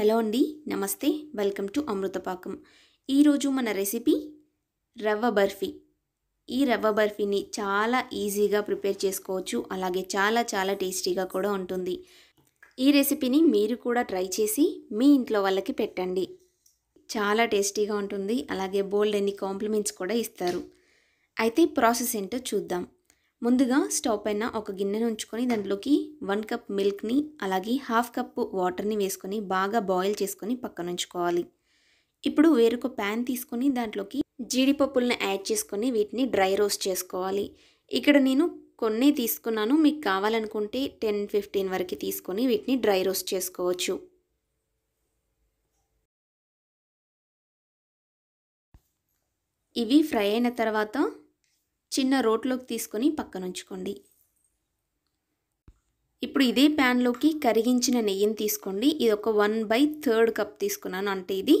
hello అండి నమస్తే welcome to అమృతపాకం ఈరోజు మన రెసిపీ రవ్వ బర్ఫీ ఈ రవ్వ బర్ఫీని చాలా ఈజీగా ప్రిపేర్ చేసుకోవచ్చు అలాగే చాలా చాలా టేస్టీగా కూడా ఉంటుంది ఈ రెసిపీని మీరు కూడా ట్రై చేసి మీ ఇంట్లో వాళ్ళకి పెట్టండి చాలా టేస్టీగా ఉంటుంది అలాగే బోల్డ్ అన్ని కాంప్లిమెంట్స్ కూడా ఇస్తారు అయితే ప్రాసెస్ ఏంటో చూద్దాం ముందుగా స్టవ్ పైన ఒక గిన్నెను ఉంచుకొని దాంట్లోకి వన్ కప్ మిల్క్ని అలాగే హాఫ్ కప్పు వాటర్ని వేసుకొని బాగా బాయిల్ చేసుకొని పక్కన ఉంచుకోవాలి ఇప్పుడు వేరొక ప్యాన్ తీసుకొని దాంట్లోకి జీడిపప్పులను యాడ్ చేసుకొని వీటిని డ్రై రోస్ట్ చేసుకోవాలి ఇక్కడ నేను కొన్ని తీసుకున్నాను మీకు కావాలనుకుంటే టెన్ ఫిఫ్టీన్ వరకు తీసుకొని వీటిని డ్రై రోస్ట్ చేసుకోవచ్చు ఇవి ఫ్రై అయిన తర్వాత చిన్న రోట్లోకి తీసుకొని పక్కన ఉంచుకోండి ఇప్పుడు ఇదే ప్యాన్లోకి కరిగించిన నెయ్యిని తీసుకోండి ఇది ఒక వన్ బై థర్డ్ కప్ తీసుకున్నాను అంటే ఇది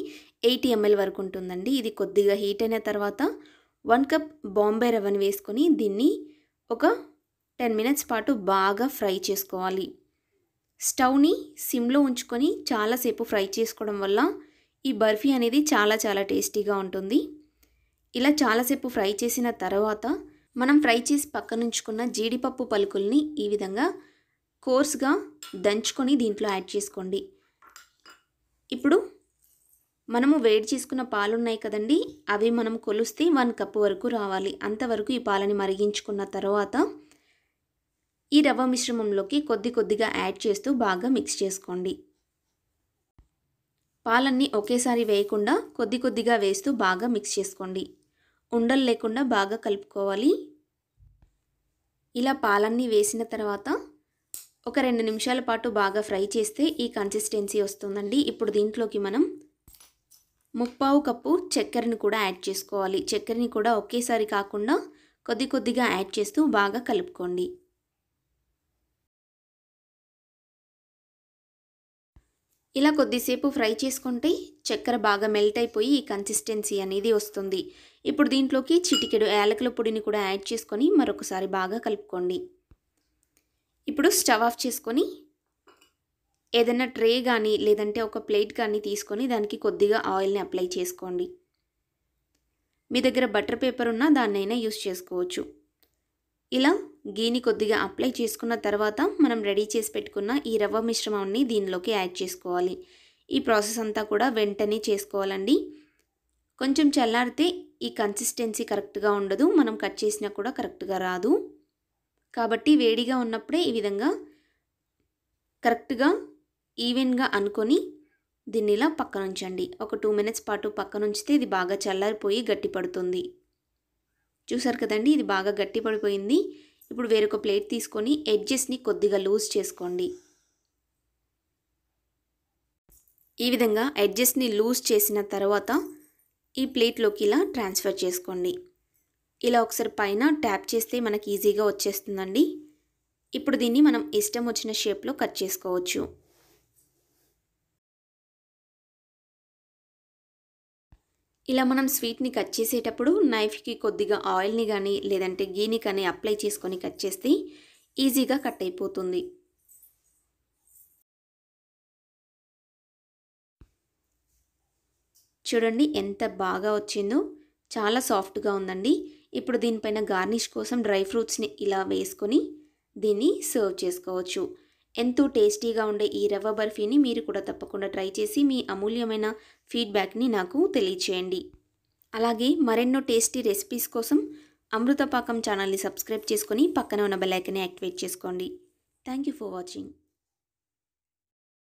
ఎయిటీ ఎంఎల్ వరకు ఉంటుందండి ఇది కొద్దిగా హీట్ అయిన తర్వాత వన్ కప్ బాంబే రవ్వని వేసుకొని దీన్ని ఒక టెన్ మినిట్స్ పాటు బాగా ఫ్రై చేసుకోవాలి స్టవ్ని సిమ్లో ఉంచుకొని చాలాసేపు ఫ్రై చేసుకోవడం వల్ల ఈ బర్ఫీ అనేది చాలా చాలా టేస్టీగా ఉంటుంది ఇలా చాలాసేపు ఫ్రై చేసిన తర్వాత మనం ఫ్రై చేసి పక్కనుంచుకున్న జీడిపప్పు పలుకుల్ని ఈ విధంగా కోర్స్గా దంచుకొని దీంట్లో యాడ్ చేసుకోండి ఇప్పుడు మనము వేడి చేసుకున్న పాలు ఉన్నాయి కదండి అవి మనం కొలుస్తే వన్ కప్ వరకు రావాలి అంతవరకు ఈ పాలని మరిగించుకున్న తర్వాత ఈ రవ్వ మిశ్రమంలోకి కొద్ది కొద్దిగా యాడ్ చేస్తూ బాగా మిక్స్ చేసుకోండి పాలన్నీ ఒకేసారి వేయకుండా కొద్ది కొద్దిగా వేస్తూ బాగా మిక్స్ చేసుకోండి ఉండలు లేకుండా బాగా కలుపుకోవాలి ఇలా పాలన్నీ వేసిన తర్వాత ఒక రెండు నిమిషాల పాటు బాగా ఫ్రై చేస్తే ఈ కన్సిస్టెన్సీ వస్తుందండి ఇప్పుడు దీంట్లోకి మనం ముప్పావు కప్పు చక్కెరని కూడా యాడ్ చేసుకోవాలి చక్కెరని కూడా ఒకేసారి కాకుండా కొద్ది కొద్దిగా యాడ్ చేస్తూ బాగా కలుపుకోండి ఇలా కొద్దిసేపు ఫ్రై చేసుకుంటే చక్కెర బాగా మెల్ట్ అయిపోయి ఈ కన్సిస్టెన్సీ అనేది వస్తుంది ఇప్పుడు దీంట్లోకి చిటికెడు యాలకుల పొడిని కూడా యాడ్ చేసుకొని మరొకసారి బాగా కలుపుకోండి ఇప్పుడు స్టవ్ ఆఫ్ చేసుకొని ఏదైనా ట్రే కానీ లేదంటే ఒక ప్లేట్ కానీ తీసుకొని దానికి కొద్దిగా ఆయిల్ని అప్లై చేసుకోండి మీ దగ్గర బటర్ పేపర్ ఉన్నా దాన్నైనా యూస్ చేసుకోవచ్చు ఇలా గీని కొద్దిగా అప్లై చేసుకున్న తర్వాత మనం రెడీ చేసి పెట్టుకున్న ఈ రవ్వ మిశ్రమాన్ని దీనిలోకి యాడ్ చేసుకోవాలి ఈ ప్రాసెస్ అంతా కూడా వెంటనే చేసుకోవాలండి కొంచెం చల్లారితే ఈ కన్సిస్టెన్సీ కరెక్ట్గా ఉండదు మనం కట్ చేసినా కూడా కరెక్ట్గా రాదు కాబట్టి వేడిగా ఉన్నప్పుడే ఈ విధంగా కరెక్ట్గా ఈవెన్గా అనుకొని దీన్ని ఇలా పక్కనుంచండి ఒక టూ మినిట్స్ పాటు పక్కనుంచితే ఇది బాగా చల్లారిపోయి గట్టి పడుతుంది చూసారు కదండి ఇది బాగా గట్టి పడిపోయింది ఇప్పుడు వేరొక ప్లేట్ తీసుకొని ఎడ్జెస్ని కొద్దిగా లూజ్ చేసుకోండి ఈ విధంగా ఎడ్జెస్ని లూజ్ చేసిన తర్వాత ఈ ప్లేట్లోకి ఇలా ట్రాన్స్ఫర్ చేసుకోండి ఇలా ఒకసారి పైన ట్యాప్ చేస్తే మనకి ఈజీగా వచ్చేస్తుందండి ఇప్పుడు దీన్ని మనం ఇష్టం వచ్చిన షేప్లో కట్ చేసుకోవచ్చు ఇలా మనం స్వీట్ని కట్ చేసేటప్పుడు నైఫ్కి కొద్దిగా ఆయిల్ని కానీ లేదంటే గీని కానీ అప్లై చేసుకొని కట్ చేస్తే ఈజీగా కట్ అయిపోతుంది చూడండి ఎంత బాగా వచ్చిందో చాలా సాఫ్ట్గా ఉందండి ఇప్పుడు దీనిపైన గార్నిష్ కోసం డ్రై ఫ్రూట్స్ని ఇలా వేసుకొని దీన్ని సర్వ్ చేసుకోవచ్చు ఎంతో టేస్టీగా ఉండే ఈ రవ్వ బర్ఫీని మీరు కూడా తప్పకుండా ట్రై చేసి మీ అమూల్యమైన ఫీడ్బ్యాక్ని నాకు తెలియచేయండి అలాగే మరెన్నో టేస్టీ రెసిపీస్ కోసం అమృతపాకం ఛానల్ని సబ్స్క్రైబ్ చేసుకుని పక్కన ఉన్న బెల్ యాక్టివేట్ చేసుకోండి థ్యాంక్ యూ ఫర్ వాచింగ్